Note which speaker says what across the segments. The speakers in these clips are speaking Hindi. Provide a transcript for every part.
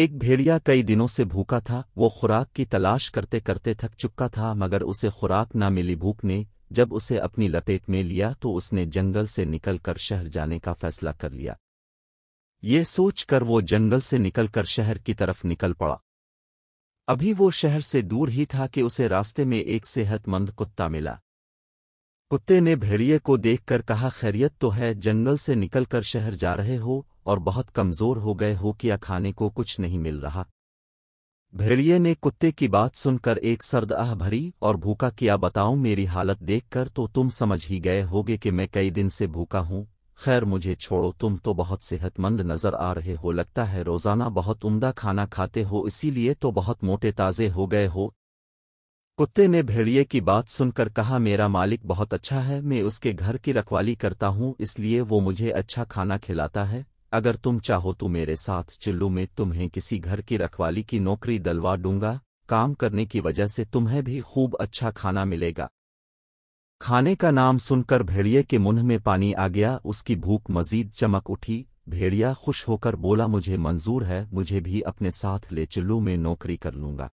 Speaker 1: एक भेड़िया कई दिनों से भूखा था वो खुराक की तलाश करते करते थक चुका था मगर उसे खुराक न मिली भूख ने जब उसे अपनी लपेट में लिया तो उसने जंगल से निकलकर शहर जाने का फैसला कर लिया ये सोचकर वो जंगल से निकलकर शहर की तरफ निकल पड़ा अभी वो शहर से दूर ही था कि उसे रास्ते में एक सेहतमंद कुत्ता मिला कुत्ते ने भेड़िए को देखकर कहा खैरियत तो है जंगल से निकलकर शहर जा रहे हो और बहुत कमज़ोर हो गए हो कि खाने को कुछ नहीं मिल रहा भेड़िए ने कुत्ते की बात सुनकर एक सर्द आह भरी और भूखा किया बताऊं मेरी हालत देखकर तो तुम समझ ही गए होगे कि मैं कई दिन से भूखा हूं खैर मुझे छोड़ो तुम तो बहुत सेहतमंद नजर आ रहे हो लगता है रोजाना बहुत उम्दा खाना खाते हो इसीलिए तो बहुत मोटे ताजे हो गए हो कुत्ते ने भेड़िए की बात सुनकर कहा मेरा मालिक बहुत अच्छा है मैं उसके घर की रखवाली करता हूँ इसलिए वो मुझे अच्छा खाना खिलाता है अगर तुम चाहो तो मेरे साथ चिल्लू में तुम्हें किसी घर की रखवाली की नौकरी दलवा दूंगा काम करने की वजह से तुम्हें भी खूब अच्छा खाना मिलेगा खाने का नाम सुनकर भेड़िए के मुंह में पानी आ गया उसकी भूख मजीद चमक उठी भेड़िया खुश होकर बोला मुझे मंजूर है मुझे भी अपने साथ ले चुल्लू में नौकरी कर लूंगा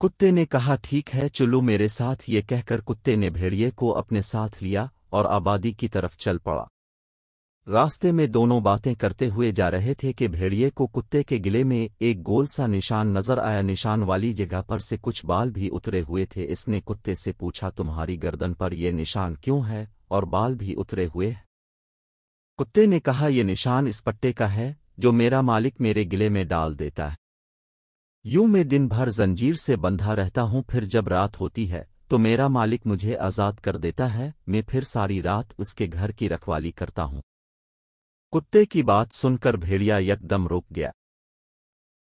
Speaker 1: कुत्ते ने कहा ठीक है चुल्लू मेरे साथ ये कहकर कुत्ते ने भेड़िए को अपने साथ लिया और आबादी की तरफ चल पड़ा रास्ते में दोनों बातें करते हुए जा रहे थे कि भेड़िए को कुत्ते के गिले में एक गोल सा निशान नजर आया निशान वाली जगह पर से कुछ बाल भी उतरे हुए थे इसने कुत्ते से पूछा तुम्हारी गर्दन पर ये निशान क्यों है और बाल भी उतरे हुए हैं कुत्ते ने कहा ये निशान इस पट्टे का है जो मेरा मालिक मेरे गिले में डाल देता है यूं मैं दिन भर जंजीर से बंधा रहता हूं फिर जब रात होती है तो मेरा मालिक मुझे आज़ाद कर देता है मैं फिर सारी रात उसके घर की रखवाली करता हूं कुत्ते की बात सुनकर भेड़िया यकदम रुक गया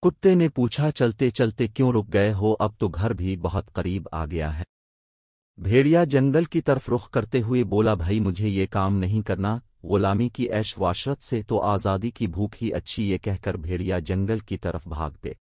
Speaker 1: कुत्ते ने पूछा चलते चलते क्यों रुक गए हो अब तो घर भी बहुत करीब आ गया है भेड़िया जंगल की तरफ रुख करते हुए बोला भाई मुझे ये काम नहीं करना गुलामी की ऐश वाशरत से तो आज़ादी की भूख ही अच्छी ये कहकर भेड़िया जंगल की तरफ भाग पे